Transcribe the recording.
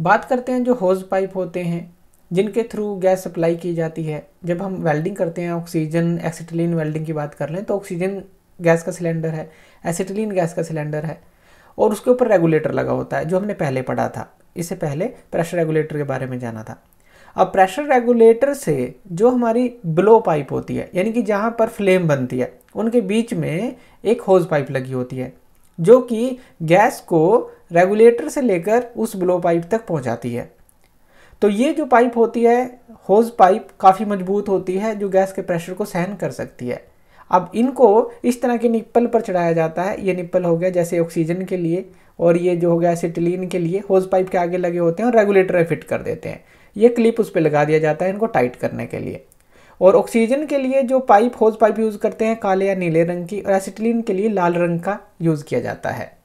बात करते हैं जो होज पाइप होते हैं जिनके थ्रू गैस सप्लाई की जाती है जब हम वेल्डिंग करते हैं ऑक्सीजन एसिटिलीन वेल्डिंग की बात कर लें तो ऑक्सीजन गैस का सिलेंडर है एसिटिलीन गैस का सिलेंडर है और उसके ऊपर रेगुलेटर लगा होता है जो हमने पहले पढ़ा था इससे पहले प्रेशर रेगुलेटर के बारे में जाना था अब प्रेशर रेगुलेटर से जो हमारी ब्लो पाइप होती है यानी कि जहाँ पर फ्लेम बनती है उनके बीच में एक होज पाइप लगी होती है जो कि गैस को रेगुलेटर से लेकर उस ब्लो पाइप तक पहुंचाती है तो ये जो पाइप होती है होज पाइप काफ़ी मजबूत होती है जो गैस के प्रेशर को सहन कर सकती है अब इनको इस तरह के निप्पल पर चढ़ाया जाता है ये निप्पल हो गया जैसे ऑक्सीजन के लिए और ये जो हो गया सिटिलीन के लिए होज पाइप के आगे लगे होते हैं और रेगुलेटर फिट कर देते हैं ये क्लिप उस पर लगा दिया जाता है इनको टाइट करने के लिए और ऑक्सीजन के लिए जो पाइप होज पाइप यूज़ करते हैं काले या नीले रंग की और एसिटिलीन के लिए लाल रंग का यूज़ किया जाता है